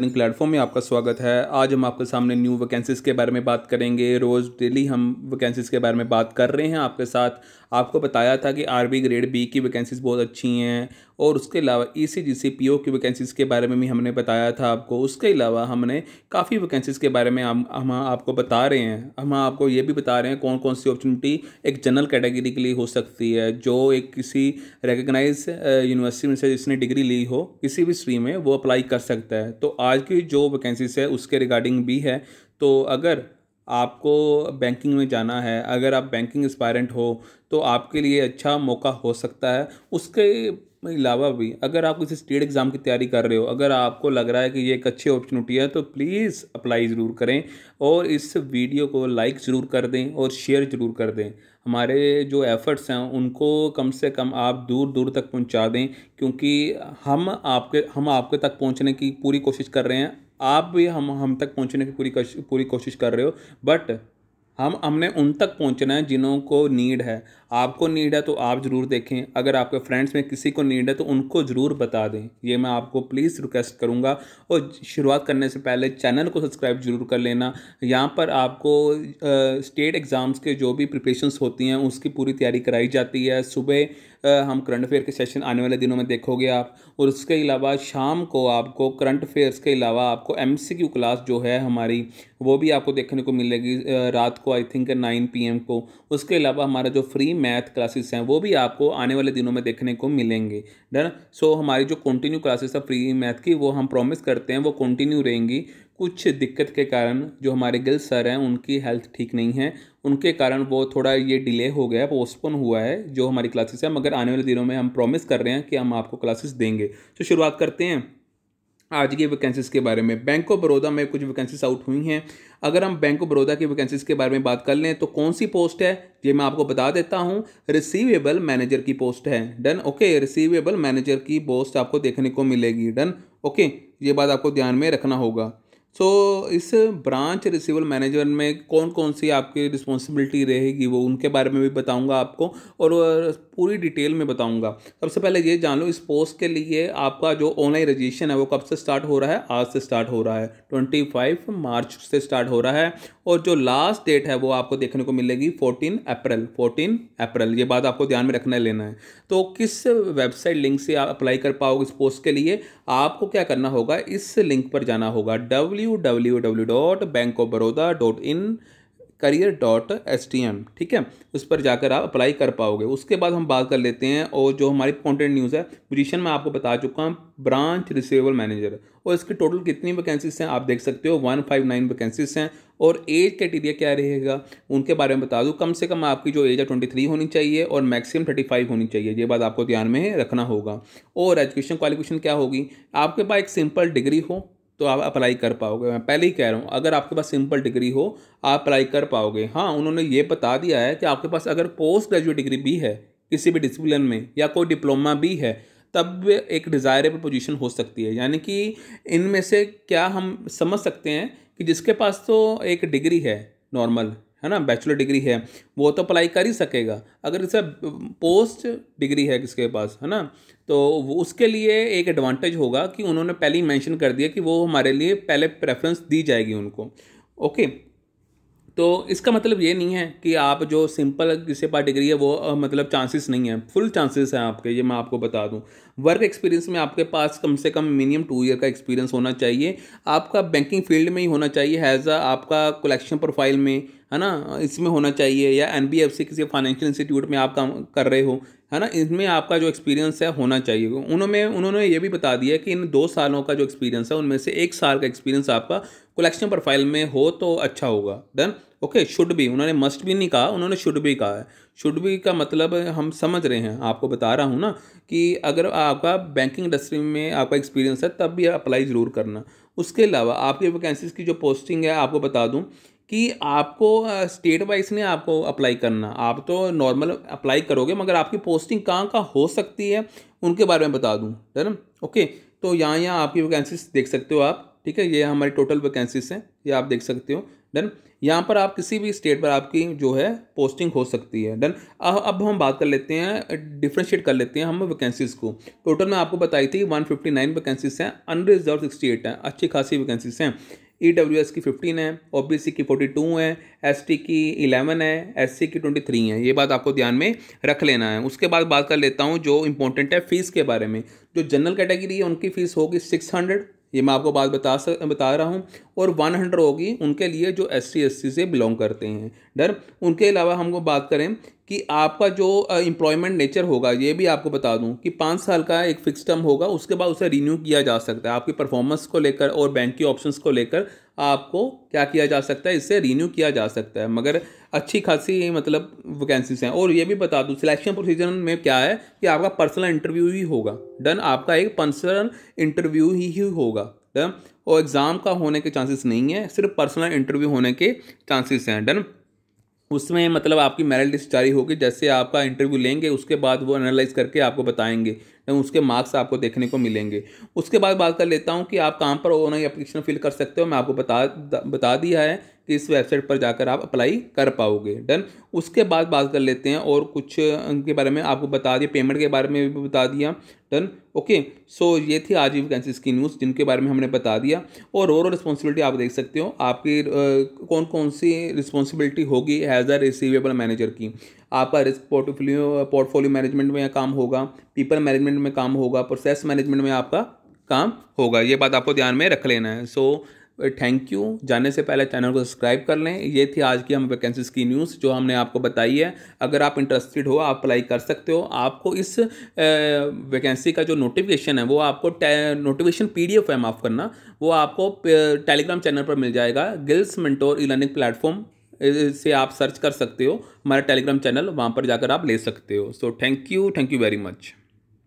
learning platform में आपका स्वागत है आज हम आपके सामने न्यू वैकेंसीज़ के बारे में बात करेंगे रोज़ डेली हम वैकेंसीज़ के बारे में बात कर रहे हैं आपके साथ आपको बताया था कि आर बी ग्रेड बी की वैकेंसीज़ बहुत अच्छी हैं और उसके अलावा ई सी जी सी पी ओ की वैकेंसीज़ के बारे में भी हमने बताया था आपको उसके अलावा हमने काफ़ी वैकेंसीज़ के बारे में हम हम आपको बता रहे हैं हम आपको ये भी बता रहे हैं कौन कौन सी अपॉर्चुनिटी एक जनरल कैटेगरी के लिए हो सकती है जो एक किसी रिकग्नाइज यूनिवर्सिटी uh, में से जिसने डिग्री ली हो किसी भी स्ट्रीम में वो अप्लाई कर सकता है तो आज की जो वैकेंसीज है उसके रिगार्डिंग भी है तो अगर आपको बैंकिंग में जाना है अगर आप बैंकिंग एस्पायरेंट हो तो आपके लिए अच्छा मौका हो सकता है उसके अलावा भी अगर आप किसी स्टेट एग्ज़ाम की तैयारी कर रहे हो अगर आपको लग रहा है कि ये एक अच्छी अपॉर्चुनिटी है तो प्लीज़ अप्लाई ज़रूर करें और इस वीडियो को लाइक ज़रूर कर दें और शेयर ज़रूर कर दें हमारे जो एफ़र्ट्स हैं उनको कम से कम आप दूर दूर तक पहुंचा दें क्योंकि हम आपके हम आपके तक पहुंचने की पूरी कोशिश कर रहे हैं आप भी हम हम तक पहुंचने की पूरी कश, पूरी कोशिश कर रहे हो बट हम हमने उन तक पहुंचना है जिन्हों को नीड है आपको नीड है तो आप ज़रूर देखें अगर आपके फ्रेंड्स में किसी को नीड है तो उनको ज़रूर बता दें ये मैं आपको प्लीज़ रिक्वेस्ट करूँगा और शुरुआत करने से पहले चैनल को सब्सक्राइब जरूर कर लेना यहाँ पर आपको स्टेट एग्ज़ाम्स के जो भी प्रिपरेशंस होती हैं उसकी पूरी तैयारी कराई जाती है सुबह हम करंट अफेयर के सेशन आने वाले दिनों में देखोगे आप और उसके अलावा शाम को आपको करंट अफेयर्स के अलावा आपको एम क्लास जो है हमारी वो भी आपको देखने को मिलेगी रात को आई थिंक नाइन पी को उसके अलावा हमारा जो फ्री मैथ क्लासेस हैं वो भी आपको आने वाले दिनों में देखने को मिलेंगे डन सो so, हमारी जो कंटिन्यू क्लासेस है फ्री मैथ की वो हम प्रॉमिस करते हैं वो कंटिन्यू रहेंगी कुछ दिक्कत के कारण जो हमारे गिल सर हैं उनकी हेल्थ ठीक नहीं है उनके कारण वो थोड़ा ये डिले हो गया पोस्टपोन हुआ है जो हमारी क्लासेस है मगर आने वाले दिनों में हम प्रॉमिस कर रहे हैं कि हम आपको क्लासेस देंगे तो शुरुआत करते हैं आज की वैकेंसीज के बारे में बैंक ऑफ बड़ौदा में कुछ वैकेंसीज आउट हुई हैं अगर हम बैंक ऑफ बड़ौदा की वैकेंसीज के बारे में बात कर लें तो कौन सी पोस्ट है ये मैं आपको बता देता हूँ रिसीवेबल मैनेजर की पोस्ट है डन ओके रिसीवेबल मैनेजर की पोस्ट आपको देखने को मिलेगी डन ओके ये बात आपको ध्यान में रखना होगा सो so, इस ब्रांच रिसीवल मैनेजर में कौन कौन सी आपकी रिस्पॉन्सिबिलिटी रहेगी वो उनके बारे में भी बताऊंगा आपको और पूरी डिटेल में बताऊंगा सबसे पहले ये जान लो इस पोस्ट के लिए आपका जो ऑनलाइन रजिस्ट्रेशन है वो कब से स्टार्ट हो रहा है आज से स्टार्ट हो रहा है ट्वेंटी फाइव मार्च से स्टार्ट हो रहा है और जो लास्ट डेट है वो आपको देखने को मिलेगी फोर्टीन अप्रैल फोर्टीन अप्रैल ये बात आपको ध्यान में रखना लेना है तो किस वेबसाइट लिंक से आप अप्लाई कर पाओगे इस पोस्ट के लिए आपको क्या करना होगा इस लिंक पर जाना होगा W W W W dot bank of Baroda dot in career dot S T M ठीक है उस पर जाकर आप अप्लाई कर पाओगे उसके बाद हम बात कर लेते हैं और जो हमारी कॉन्टेंट न्यूज़ है पोजीशन मैं आपको बता चुका हूँ ब्रांच रिसिवेबल मैनेजर और इसकी टोटल कितनी वैकेंसीज हैं आप देख सकते हो वन फाइव नाइन वैकेंसीज हैं और एज क्राइटेरिया क्या रहेगा उनके बारे में बता दूँ कम से कम आपकी जो एज है ट्वेंटी थ्री होनी चाहिए और मैक्सिमम थर्टी फाइव होनी चाहिए ये बात आपको ध्यान में रखना होगा और एजुकेशन क्वालिफिकेशन क्या होगी आपके पास एक सिंपल डिग्री हो तो आप अप्लाई कर पाओगे मैं पहले ही कह रहा हूँ अगर आपके पास सिंपल डिग्री हो आप अप्लाई कर पाओगे हाँ उन्होंने ये बता दिया है कि आपके पास अगर पोस्ट ग्रेजुएट डिग्री भी है किसी भी डिसिप्लिन में या कोई डिप्लोमा भी है तब एक डिज़ायरेबल पोजीशन हो सकती है यानी कि इनमें से क्या हम समझ सकते हैं कि जिसके पास तो एक डिग्री है नॉर्मल है ना बैचलर डिग्री है वो तो अप्लाई कर ही सकेगा अगर इसे पोस्ट डिग्री है किसके पास है ना तो उसके लिए एक एडवांटेज होगा कि उन्होंने पहले ही मैंशन कर दिया कि वो हमारे लिए पहले प्रेफरेंस दी जाएगी उनको ओके तो इसका मतलब ये नहीं है कि आप जो सिंपल किसी पास डिग्री है वो मतलब चांसेस नहीं है फुल चांसेस हैं आपके ये मैं आपको बता दूं वर्क एक्सपीरियंस में आपके पास कम से कम मिनिमम टू ईयर का एक्सपीरियंस होना चाहिए आपका बैंकिंग फील्ड में ही होना चाहिए हैज़ आपका कलेक्शन प्रोफाइल में है ना इसमें होना चाहिए या एन किसी फाइनेंशियल इंस्टीट्यूट में आप काम कर रहे हो है ना इसमें आपका जो एक्सपीरियंस है होना चाहिए उन्होंने उन्होंने ये भी बता दिया कि इन दो सालों का जो एक्सपीरियंस है उनमें से एक साल का एक्सपीरियंस आपका कलेक्शन प्रोफाइल में हो तो अच्छा होगा डन ओके शुड भी उन्होंने मस्ट भी नहीं कहा उन्होंने शुड भी कहा है शुड भी का मतलब हम समझ रहे हैं आपको बता रहा हूँ ना कि अगर आपका बैंकिंग इंडस्ट्री में आपका एक्सपीरियंस है तब भी अप्लाई ज़रूर करना उसके अलावा आपकी वैकेंसीज़ की जो पोस्टिंग है आपको बता दूँ कि आपको स्टेट वाइज नहीं आपको अप्लाई करना आप तो नॉर्मल अप्लाई करोगे मगर आपकी पोस्टिंग कहाँ कहाँ हो सकती है उनके बारे में बता दूँ है ना ओके तो यहाँ यहाँ आपकी वैकेंसीज देख सकते हो आप ठीक है ये हमारी टोटल वैकेंसीज हैं ये आप देख सकते हो डन यहाँ पर आप किसी भी स्टेट पर आपकी जो है पोस्टिंग हो सकती है डन अब अब हम बात कर लेते हैं डिफ्रेंशिएट कर लेते हैं हम वैकेंसीज़ को टोटल मैं आपको बताई थी 159 वैकेंसीज हैं अनरिजर्व 68 हैं अच्छी खासी वैकेंसीज हैं ई डब्ल्यू एस की फिफ्टीन है ओ बी सी की फोर्टी टू है एस टी की इलेवन है एस सी की ट्वेंटी थ्री है ये बात आपको ध्यान में रख लेना है उसके बाद बात कर लेता हूँ जो इंपॉर्टेंट है फीस के बारे में जो जनरल कैटेगरी है उनकी फ़ीस होगी सिक्स हंड्रेड ये मैं आपको बात बता सक बता रहा हूँ और वन हंड्रेड होगी उनके लिए जो एस सी से बिलोंग करते हैं डर उनके अलावा हमको बात करें कि आपका जो एम्प्लॉयमेंट नेचर होगा ये भी आपको बता दूं कि पाँच साल का एक फिक्स टर्म होगा उसके बाद उसे रिन्यू किया जा सकता है आपकी परफॉर्मेंस को लेकर और बैंक की ऑप्शंस को लेकर आपको क्या किया जा सकता है इससे रीन्यू किया जा सकता है मगर अच्छी खासी मतलब वैकेंसीज हैं और ये भी बता दूँ सिलेक्शन प्रोसीजर में क्या है कि आपका पर्सनल इंटरव्यू ही होगा डन आपका एक पर्सनल इंटरव्यू ही, ही होगा डन और एग्ज़ाम का होने के चांसेस नहीं है सिर्फ पर्सनल इंटरव्यू होने के चांसेस हैं डन उसमें मतलब आपकी मेरिट लिस्ट जारी होगी जैसे आपका इंटरव्यू लेंगे उसके बाद वो एनालाइज करके आपको बताएंगे उसके मार्क्स आपको देखने को मिलेंगे उसके बाद बात कर लेता हूँ कि आप कहाँ पर ऑनलाइन अप्लीकेशन फिल कर सकते हो मैं आपको बता बता दिया है कि इस वेबसाइट पर जाकर आप अप्लाई कर पाओगे डन उसके बाद बात कर लेते हैं और कुछ के बारे में आपको बता दिया पेमेंट के बारे में भी बता दिया डन ओके सो ये थी आज की की न्यूज़ जिनके बारे में हमने बता दिया और ओवरऑल रिस्पॉन्सिबिलिटी आप देख सकते हो आपकी कौन कौन सी रिस्पॉन्सिबिलिटी होगी एज अ रिसीवेबल मैनेजर की आपका रिस्क पोर्टफोलियो पोर्टफोलियो मैनेजमेंट में काम होगा पीपल मैनेजमेंट में काम होगा प्रोसेस मैनेजमेंट में आपका काम होगा ये बात आपको ध्यान में रख लेना है सो थैंक यू जाने से पहले चैनल को सब्सक्राइब कर लें ये थी आज की हम वैकेंसीज की न्यूज़ जो हमने आपको बताई है अगर आप इंटरेस्टेड हो आप अप्लाई कर सकते हो आपको इस वैकेंसी का जो नोटिफिकेशन है वो आपको नोटिफिकेशन पीडीएफ है माफ़ करना वो आपको टेलीग्राम चैनल पर मिल जाएगा Gills Mentor e learning platform से आप सर्च कर सकते हो हमारा टेलीग्राम चैनल वहाँ पर जाकर आप ले सकते हो so thank you thank you very much